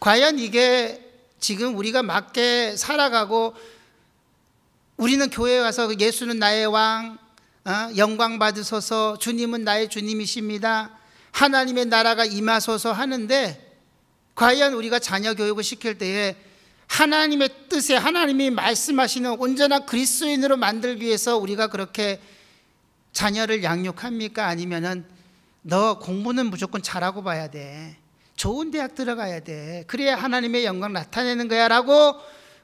A: 과연 이게 지금 우리가 맞게 살아가고 우리는 교회에 와서 그 예수는 나의 왕, 어? 영광 받으소서, 주님은 나의 주님이십니다. 하나님의 나라가 임하소서 하는데 과연 우리가 자녀 교육을 시킬 때에 하나님의 뜻에 하나님이 말씀하시는 온전한 그리스도인으로 만들기 위해서 우리가 그렇게 자녀를 양육합니까? 아니면은 너 공부는 무조건 잘하고 봐야 돼. 좋은 대학 들어가야 돼. 그래야 하나님의 영광 나타내는 거야 라고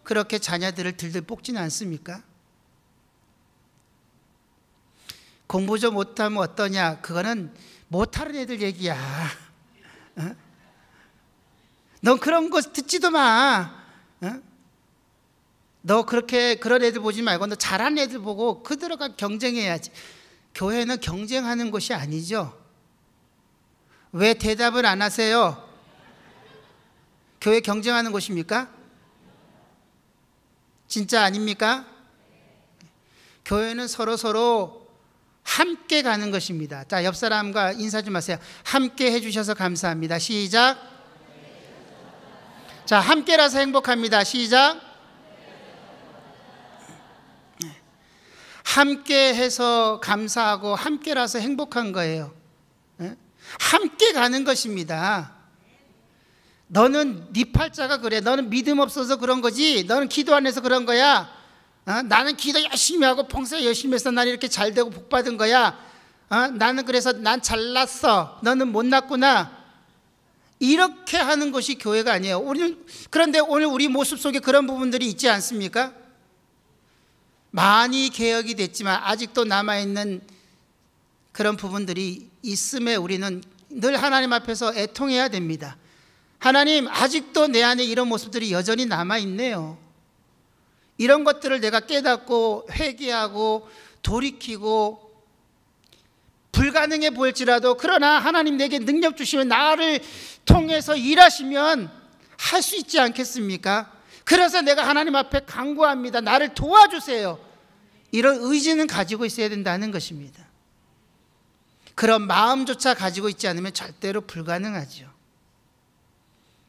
A: 그렇게 자녀들을 들들 뽑지는 않습니까? 공부 좀 못하면 어떠냐? 그거는 못하는 애들 얘기야. 어? 넌 그런 거 듣지도 마. 어? 너 그렇게 그런 애들 보지 말고 너 잘하는 애들 보고 그들과 경쟁해야지. 교회는 경쟁하는 곳이 아니죠. 왜 대답을 안 하세요? 교회 경쟁하는 곳입니까? 진짜 아닙니까? 교회는 서로 서로 함께 가는 것입니다. 자, 옆 사람과 인사 좀 하세요. 함께 해주셔서 감사합니다. 시작. 자, 함께라서 행복합니다. 시작. 함께 해서 감사하고 함께라서 행복한 거예요. 예? 함께 가는 것입니다. 너는 네 팔자가 그래. 너는 믿음 없어서 그런 거지. 너는 기도 안 해서 그런 거야. 어? 나는 기도 열심히 하고 봉사 열심히 해서 난 이렇게 잘 되고 복 받은 거야. 어? 나는 그래서 난 잘났어. 너는 못났구나. 이렇게 하는 것이 교회가 아니에요. 오늘 그런데 오늘 우리 모습 속에 그런 부분들이 있지 않습니까? 많이 개혁이 됐지만 아직도 남아 있는 그런 부분들이 있음에 우리는 늘 하나님 앞에서 애통해야 됩니다. 하나님, 아직도 내 안에 이런 모습들이 여전히 남아있네요. 이런 것들을 내가 깨닫고 회개하고 돌이키고 불가능해 보일지라도 그러나 하나님 내게 능력 주시면 나를 통해서 일하시면 할 수 있지 않겠습니까? 그래서 내가 하나님 앞에 강구합니다. 나를 도와주세요. 이런 의지는 가지고 있어야 된다는 것입니다. 그런 마음조차 가지고 있지 않으면 절대로 불가능하지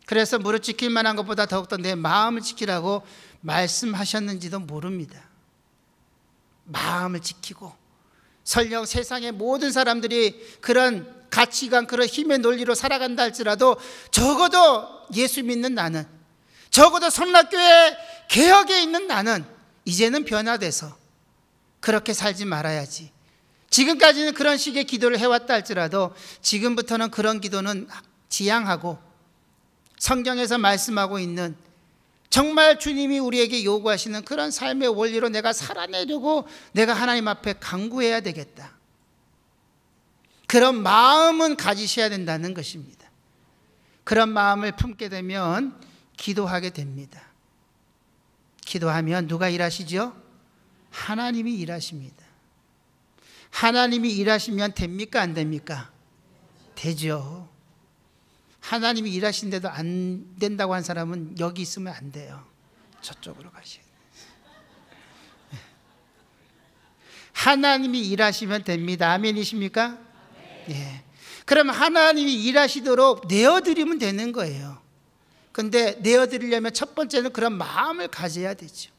A: 그래서 무릎 지킬 만한 것보다 더욱더 내 마음을 지키라고 말씀하셨는지도 모릅니다. 마음을 지키고 설령 세상의 모든 사람들이 그런 가치관, 그런 힘의 논리로 살아간다 할지라도 적어도 예수 믿는 나는 적어도 성락교회 개혁에 있는 나는 이제는 변화돼서 그렇게 살지 말아야지. 지금까지는 그런 식의 기도를 해왔다 할지라도 지금부터는 그런 기도는 지양하고 성경에서 말씀하고 있는 정말 주님이 우리에게 요구하시는 그런 삶의 원리로 내가 살아내려고 내가 하나님 앞에 강구해야 되겠다. 그런 마음은 가지셔야 된다는 것입니다. 그런 마음을 품게 되면 기도하게 됩니다. 기도하면 누가 일하시죠? 하나님이 일하십니다. 하나님이 일하시면 됩니까? 안 됩니까? 되죠. 하나님이 일하신데도 안 된다고 한 사람은 여기 있으면 안 돼요. 저쪽으로 가셔야 돼요. 하나님이 일하시면 됩니다. 아멘이십니까? 예. 그럼 하나님이 일하시도록 내어드리면 되는 거예요. 근데 내어드리려면 첫 번째는 그런 마음을 가져야 되죠.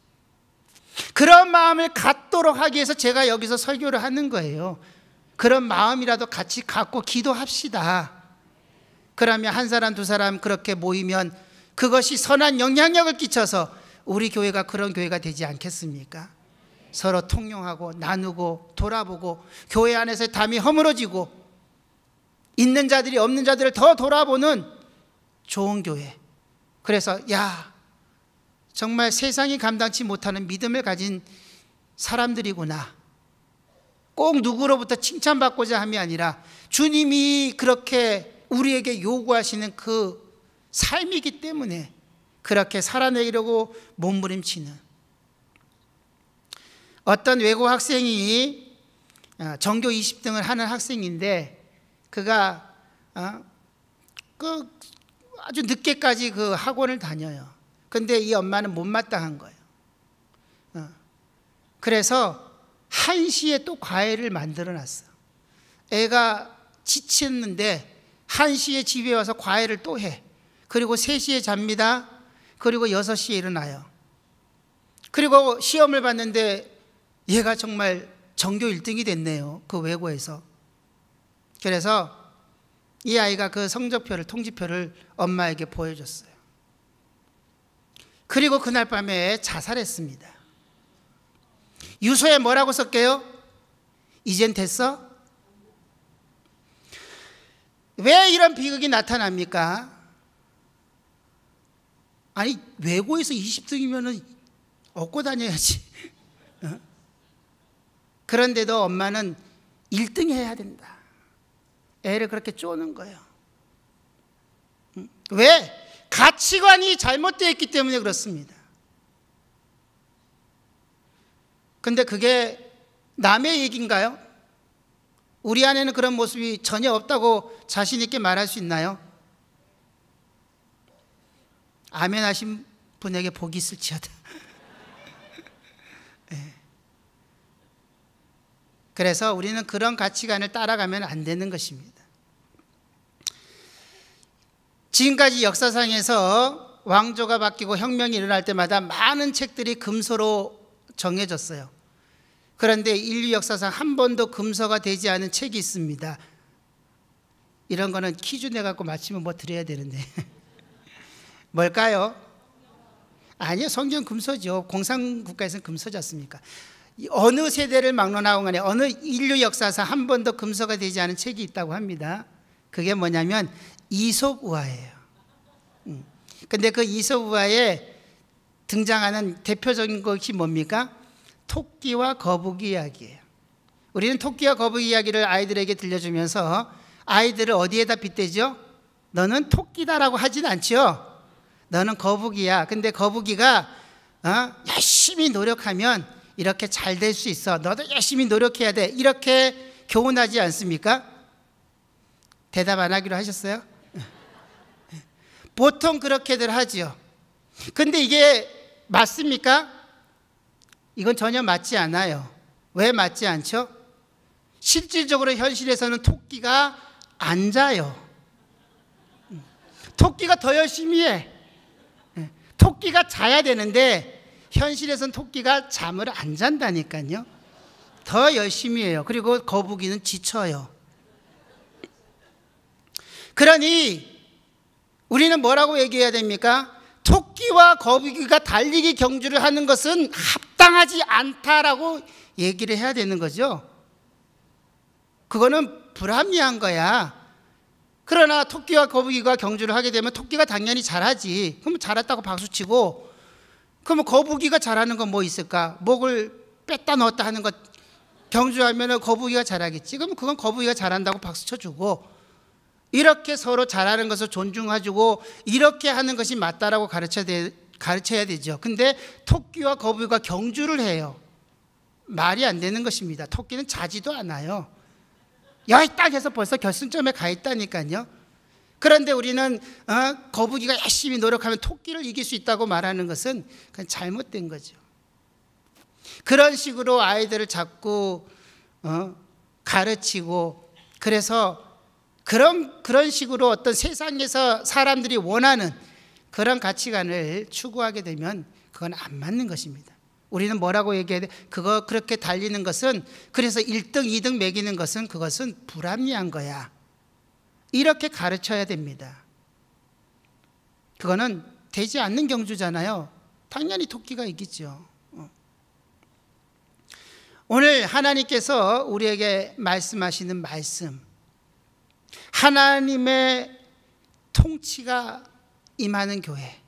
A: 그런 마음을 갖도록 하기 위해서 제가 여기서 설교를 하는 거예요. 그런 마음이라도 같이 갖고 기도합시다. 그러면 한 사람 두 사람 그렇게 모이면 그것이 선한 영향력을 끼쳐서 우리 교회가 그런 교회가 되지 않겠습니까? 서로 통용하고 나누고 돌아보고 교회 안에서 담이 허물어지고 있는 자들이 없는 자들을 더 돌아보는 좋은 교회. 그래서 야 정말 세상이 감당치 못하는 믿음을 가진 사람들이구나. 꼭 누구로부터 칭찬받고자 함이 아니라 주님이 그렇게 우리에게 요구하시는 그 삶이기 때문에 그렇게 살아내려고 몸부림치는 어떤 외고 학생이 전교 어, 20등을 하는 학생인데 그가 어, 그 아주 늦게까지 그 학원을 다녀요. 근데 이 엄마는 못마땅한 거예요. 어, 그래서 한시에또 과외를 만들어 놨어. 애가 지쳤는데 1시에 집에 와서 과외를 또 해. 그리고 3시에 잡니다. 그리고 6시에 일어나요. 그리고 시험을 봤는데 얘가 정말 전교 1등이 됐네요. 그 외고에서. 그래서 이 아이가 그 성적표를, 통지표를 엄마에게 보여줬어요. 그리고 그날 밤에 자살했습니다. 유서에 뭐라고 썼게요? 이젠 됐어? 왜 이런 비극이 나타납니까? 아니 외고에서 20등이면 얻고 다녀야지 어? 그런데도 엄마는 1등 해야 된다 애를 그렇게 쪼는 거예요 응? 음? 왜? 가치관이 잘못되어 있기 때문에 그렇습니다 근데 그게 남의 얘기인가요? 우리 안에는 그런 모습이 전혀 없다고 자신 있게 말할 수 있나요? 아멘 하신 분에게 복이 있을지어다. 네. 그래서 우리는 그런 가치관을 따라가면 안 되는 것입니다. 지금까지 역사상에서 왕조가 바뀌고 혁명이 일어날 때마다 많은 책들이 금서로 정해졌어요. 그런데 인류 역사상 한 번도 금서가 되지 않은 책이 있습니다. 이런 거는 퀴즈 내갖고 맞히면 뭐 드려야 되는데. 뭘까요? 아니요. 성경 금서죠. 공산국가에서는 금서지 않습니까? 어느 세대를 막론하고 간에 어느 인류 역사상 한 번도 금서가 되지 않은 책이 있다고 합니다. 그게 뭐냐면 이솝 우화예요. 음. 근데 그 이솝 우화에 등장하는 대표적인 것이 뭡니까? 토끼와 거북이 이야기예요. 우리는 토끼와 거북이 이야기를 아이들에게 들려주면서 아이들을 어디에다 빗대죠? 너는 토끼다라고 하진 않죠. 너는 거북이야. 근데 거북이가 어? 열심히 노력하면 이렇게 잘 될 수 있어. 너도 열심히 노력해야 돼. 이렇게 교훈하지 않습니까? 대답 안 하기로 하셨어요? 보통 그렇게들 하지요. 근데 이게 맞습니까? 이건 전혀 맞지 않아요. 왜 맞지 않죠? 실질적으로 현실에서는 토끼가 안 자요. 토끼가 더 열심히 해. 토끼가 자야 되는데 현실에선 토끼가 잠을 안 잔다니까요. 더 열심히 해요. 그리고 거북이는 지쳐요. 그러니 우리는 뭐라고 얘기해야 됩니까? 토끼와 거북이가 달리기 경주를 하는 것은 합 합당하지 않다라고 얘기를 해야 되는 거죠. 그거는 불합리한 거야. 그러나 토끼와 거북이가 경주를 하게 되면 토끼가 당연히 잘하지. 그럼 잘했다고 박수치고 그러 거북이가 잘하는 건 뭐 있을까? 목을 뺐다 넣었다 하는 것 경주하면 거북이가 잘하겠지. 그럼 그건 거북이가 잘한다고 박수 쳐주고 이렇게 서로 잘하는 것을 존중해주고 이렇게 하는 것이 맞다라고 가르쳐야 가르쳐야 되죠. 근데 토끼와 거북이가 경주를 해요. 말이 안 되는 것입니다. 토끼는 자지도 않아요. 여기 딱 해서 벌써 결승점에 가 있다니까요. 그런데 우리는 어, 거북이가 열심히 노력하면 토끼를 이길 수 있다고 말하는 것은 그냥 잘못된 거죠. 그런 식으로 아이들을 자꾸 어, 가르치고 그래서 그런 그런 식으로 어떤 세상에서 사람들이 원하는 그런 가치관을 추구하게 되면 그건 안 맞는 것입니다. 우리는 뭐라고 얘기해야 돼? 그거 그렇게 달리는 것은 그래서 1등, 2등 매기는 것은 그것은 불합리한 거야. 이렇게 가르쳐야 됩니다. 그거는 되지 않는 경주잖아요. 당연히 토끼가 이기죠. 어. 오늘 하나님께서 우리에게 말씀하시는 말씀, 하나님의 통치가 임하는 교회.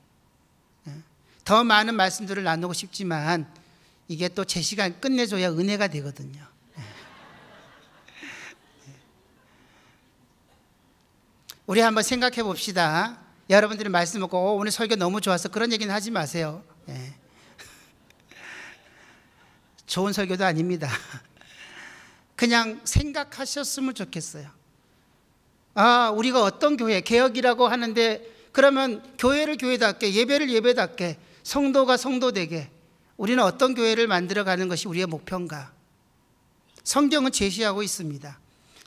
A: 예. 더 많은 말씀들을 나누고 싶지만 이게 또 제 시간 끝내줘야 은혜가 되거든요. 예. 예. 우리 한번 생각해 봅시다. 여러분들이 말씀 먹고 어, 오늘 설교 너무 좋아서 그런 얘기는 하지 마세요. 예. 좋은 설교도 아닙니다. 그냥 생각하셨으면 좋겠어요. 아, 우리가 어떤 교회 개혁이라고 하는데 그러면 교회를 교회답게 예배를 예배답게 성도가 성도되게 우리는 어떤 교회를 만들어가는 것이 우리의 목표인가? 성경은 제시하고 있습니다.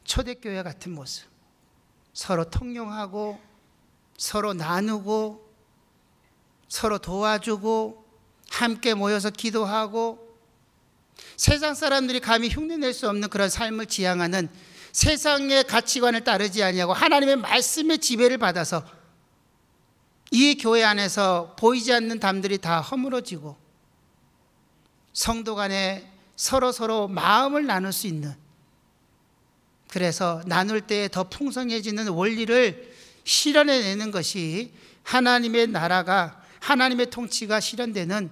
A: 초대교회 같은 모습. 서로 통용하고 서로 나누고 서로 도와주고 함께 모여서 기도하고 세상 사람들이 감히 흉내낼 수 없는 그런 삶을 지향하는 세상의 가치관을 따르지 아니하고 하나님의 말씀의 지배를 받아서 이 교회 안에서 보이지 않는 담들이 다 허물어지고 성도 간에 서로 서로 마음을 나눌 수 있는 그래서 나눌 때 더 풍성해지는 원리를 실현해 내는 것이 하나님의 나라가 하나님의 통치가 실현되는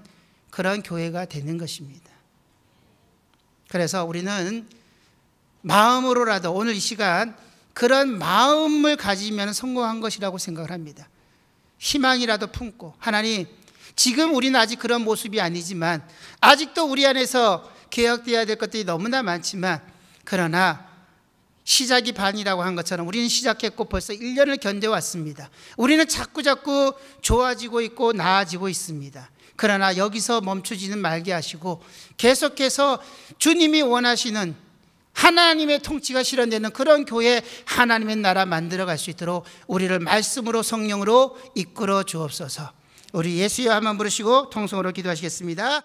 A: 그런 교회가 되는 것입니다. 그래서 우리는 마음으로라도 오늘 이 시간 그런 마음을 가지면 성공한 것이라고 생각을 합니다. 희망이라도 품고 하나님 지금 우리는 아직 그런 모습이 아니지만 아직도 우리 안에서 개혁되어야 될 것들이 너무나 많지만 그러나 시작이 반이라고 한 것처럼 우리는 시작했고 벌써 1년을 견뎌왔습니다. 우리는 자꾸자꾸 좋아지고 있고 나아지고 있습니다. 그러나 여기서 멈추지는 말게 하시고 계속해서 주님이 원하시는 하나님의 통치가 실현되는 그런 교회 하나님의 나라 만들어갈 수 있도록 우리를 말씀으로 성령으로 이끌어 주옵소서. 우리 예수여 한번 부르시고 통성으로 기도하시겠습니다.